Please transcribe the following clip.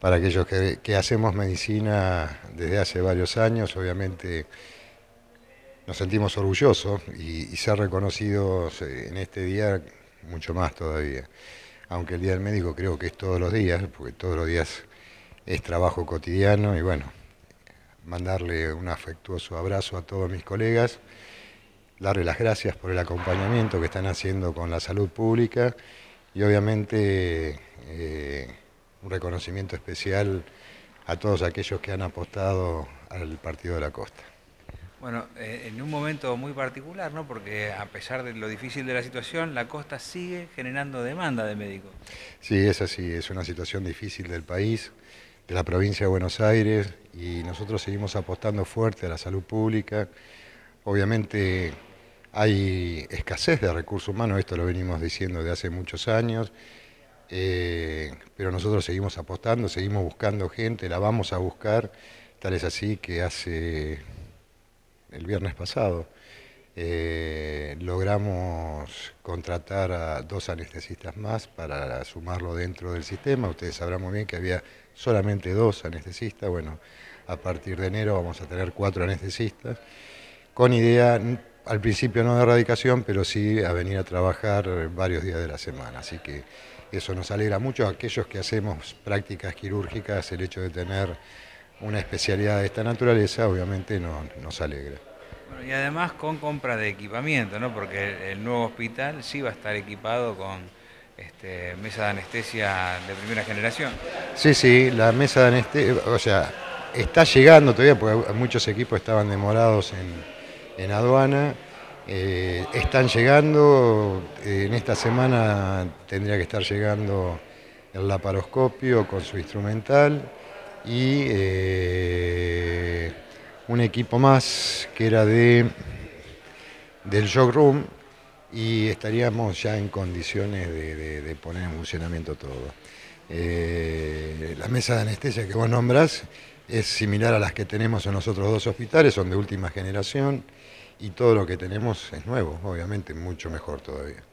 para aquellos que, hacemos medicina desde hace varios años, obviamente nos sentimos orgullosos y, ser reconocidos eh, en este día mucho más todavía. Aunque el Día del Médico creo que es todos los días, porque todos los días es trabajo cotidiano y bueno, mandarle un afectuoso abrazo a todos mis colegas, darle las gracias por el acompañamiento que están haciendo con la salud pública y obviamente... Eh, un reconocimiento especial a todos aquellos que han apostado al Partido de la Costa. Bueno, eh, en un momento muy particular, ¿no? Porque a pesar de lo difícil de la situación, la costa sigue generando demanda de médicos. Sí, es así, es una situación difícil del país, de la provincia de Buenos Aires, y nosotros seguimos apostando fuerte a la salud pública. Obviamente hay escasez de recursos humanos, esto lo venimos diciendo de hace muchos años, eh, pero nosotros seguimos apostando, seguimos buscando gente, la vamos a buscar, tal es así que hace el viernes pasado eh, logramos contratar a dos anestesistas más para sumarlo dentro del sistema. Ustedes sabrán muy bien que había solamente dos anestesistas. Bueno, a partir de enero vamos a tener cuatro anestesistas, con idea al principio no de erradicación, pero sí a venir a trabajar varios días de la semana. Así que eso nos alegra mucho aquellos que hacemos prácticas quirúrgicas, el hecho de tener una especialidad de esta naturaleza, obviamente nos alegra. y además con compra de equipamiento, ¿no? porque el nuevo hospital sí va a estar equipado con este, mesa de anestesia de primera generación. Sí, sí, la mesa de anestesia, o sea, está llegando todavía, porque muchos equipos estaban demorados en en aduana. Eh, están llegando, eh, en esta semana tendría que estar llegando el laparoscopio con su instrumental y eh, un equipo más que era de del room y estaríamos ya en condiciones de, poner en funcionamiento todo. la mesa de anestesia que vos nombrás es similar a las que tenemos en los otros dos hospitales, son de última generación y todo lo que tenemos es nuevo, obviamente, mucho mejor todavía.